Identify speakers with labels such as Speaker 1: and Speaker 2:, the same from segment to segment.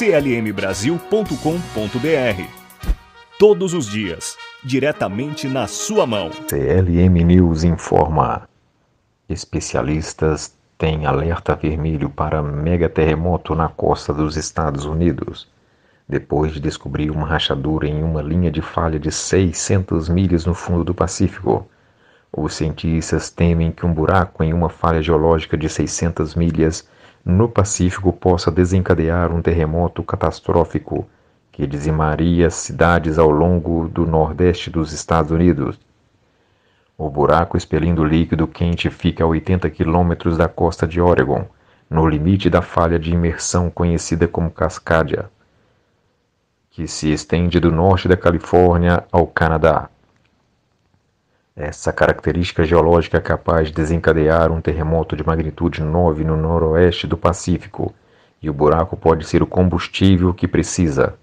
Speaker 1: clmbrasil.com.br. Todos os dias, diretamente na sua mão. CLM News informa. Especialistas têm alerta vermelho para mega terremoto na costa dos Estados Unidos. Depois de descobrir uma rachadura em uma linha de falha de 600 milhas no fundo do Pacífico, os cientistas temem que um buraco em uma falha geológica de 600 milhas no Pacífico possa desencadear um terremoto catastrófico que dizimaria cidades ao longo do nordeste dos Estados Unidos. O buraco expelindo líquido quente fica a 80 quilômetros da costa de Oregon, no limite da falha de imersão conhecida como Cascadia, que se estende do norte da Califórnia ao Canadá. Essa característica geológica é capaz de desencadear um terremoto de magnitude 9 no noroeste do Pacífico, e o buraco pode ser o combustível que precisa.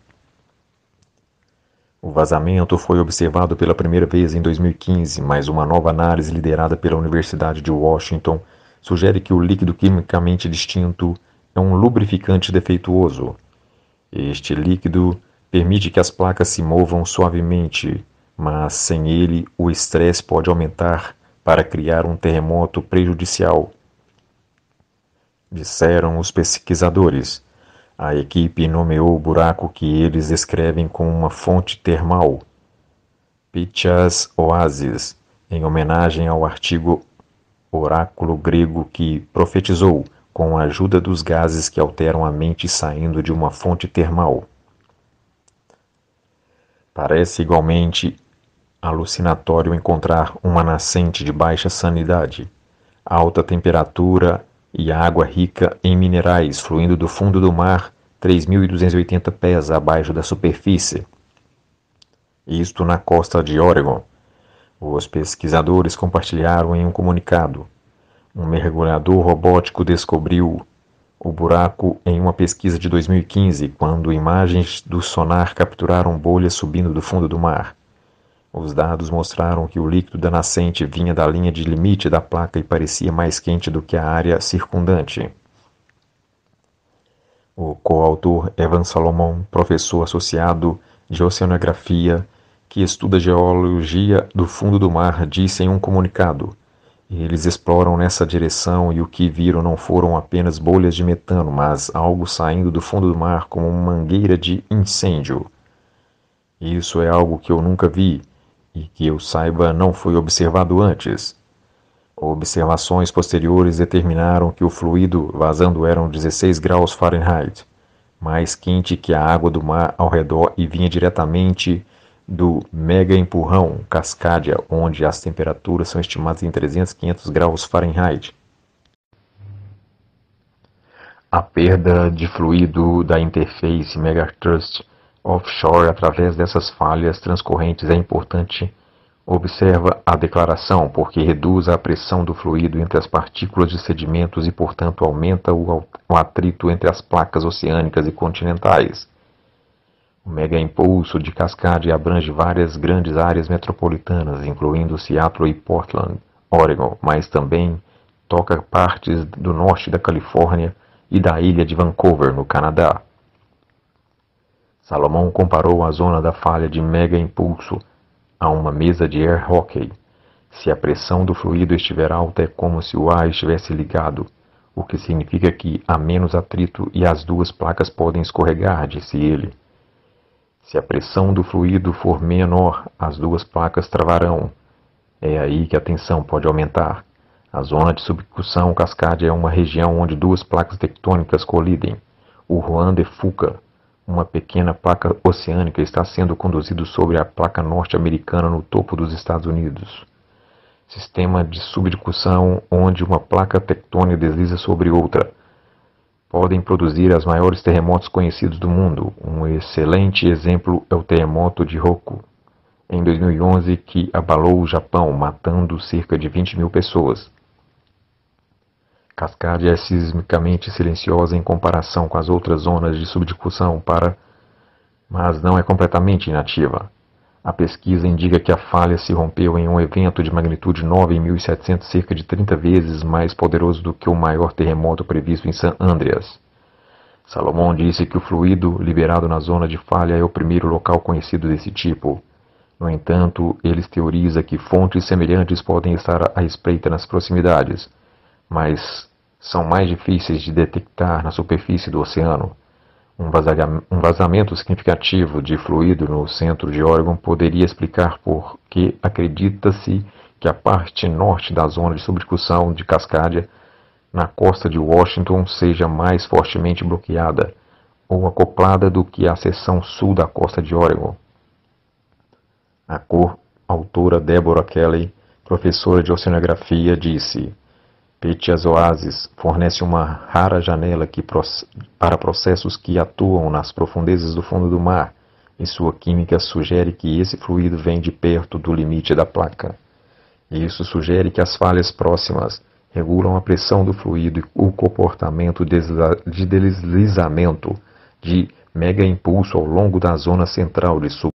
Speaker 1: O vazamento foi observado pela primeira vez em 2015, mas uma nova análise liderada pela Universidade de Washington sugere que o líquido quimicamente distinto é um lubrificante defeituoso. Este líquido permite que as placas se movam suavemente, mas sem ele o estresse pode aumentar para criar um terremoto prejudicial. Disseram os pesquisadores. A equipe nomeou o buraco que eles descrevem como uma fonte termal, Pichas Oasis, em homenagem ao artigo oráculo grego que profetizou com a ajuda dos gases que alteram a mente saindo de uma fonte termal. Parece igualmente alucinatório encontrar uma nascente de baixa sanidade, alta temperatura e água rica em minerais fluindo do fundo do mar 3.280 pés abaixo da superfície. Isto na costa de Oregon. Os pesquisadores compartilharam em um comunicado. Um mergulhador robótico descobriu o buraco em uma pesquisa de 2015, quando imagens do sonar capturaram bolhas subindo do fundo do mar. Os dados mostraram que o líquido da nascente vinha da linha de limite da placa e parecia mais quente do que a área circundante. O coautor Evan Salomon, professor associado de oceanografia, que estuda geologia do fundo do mar, disse em um comunicado: Eles exploram nessa direção e o que viram não foram apenas bolhas de metano, mas algo saindo do fundo do mar como uma mangueira de incêndio. Isso é algo que eu nunca vi, e que eu saiba não foi observado antes. Observações posteriores determinaram que o fluido vazando eram 16 graus Fahrenheit, mais quente que a água do mar ao redor e vinha diretamente do mega empurrão Cascadia, onde as temperaturas são estimadas em 300 500 graus Fahrenheit. A perda de fluido da interface Megatrust offshore através dessas falhas transcorrentes é importante, observa a declaração, porque reduz a pressão do fluido entre as partículas de sedimentos e, portanto, aumenta o atrito entre as placas oceânicas e continentais. O mega impulso de cascade abrange várias grandes áreas metropolitanas, incluindo Seattle e Portland, Oregon, mas também toca partes do norte da Califórnia e da ilha de Vancouver, no Canadá. Salomão comparou a zona da falha de mega impulso a uma mesa de air hockey. Se a pressão do fluido estiver alta, é como se o ar estivesse ligado, o que significa que há menos atrito e as duas placas podem escorregar, disse ele. Se a pressão do fluido for menor, as duas placas travarão. É aí que a tensão pode aumentar. A zona de subcursão cascade é uma região onde duas placas tectônicas colidem. O Juan de Fuca uma pequena placa oceânica está sendo conduzido sobre a placa norte-americana no topo dos Estados Unidos. Sistema de subdicção onde uma placa tectônica desliza sobre outra. Podem produzir as maiores terremotos conhecidos do mundo. Um excelente exemplo é o terremoto de Hokkaido em 2011 que abalou o Japão, matando cerca de 20 mil pessoas. Cascadia é sismicamente silenciosa em comparação com as outras zonas de subdifusão para, mas não é completamente inativa. A pesquisa indica que a falha se rompeu em um evento de magnitude 9.700, cerca de 30 vezes mais poderoso do que o maior terremoto previsto em San Andreas. Salomão disse que o fluido liberado na zona de falha é o primeiro local conhecido desse tipo. No entanto, eles teorizam que fontes semelhantes podem estar à espreita nas proximidades, mas são mais difíceis de detectar na superfície do oceano. Um vazamento significativo de fluido no centro de Oregon poderia explicar por que acredita-se que a parte norte da zona de subdiscussão de Cascadia, na costa de Washington, seja mais fortemente bloqueada ou acoplada do que a seção sul da costa de Oregon. A cor, autora Deborah Kelly, professora de oceanografia, disse: Oasis fornece uma rara janela que, para processos que atuam nas profundezas do fundo do mar, e sua química sugere que esse fluido vem de perto do limite da placa. Isso sugere que as falhas próximas regulam a pressão do fluido e o comportamento de deslizamento de mega impulso ao longo da zona central de sua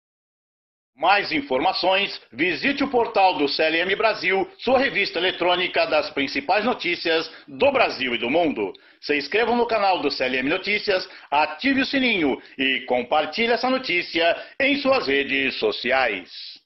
Speaker 1: mais informações, visite o portal do CLM Brasil, sua revista eletrônica das principais notícias do Brasil e do mundo. Se inscreva no canal do CLM Notícias, ative o sininho e compartilhe essa notícia em suas redes sociais.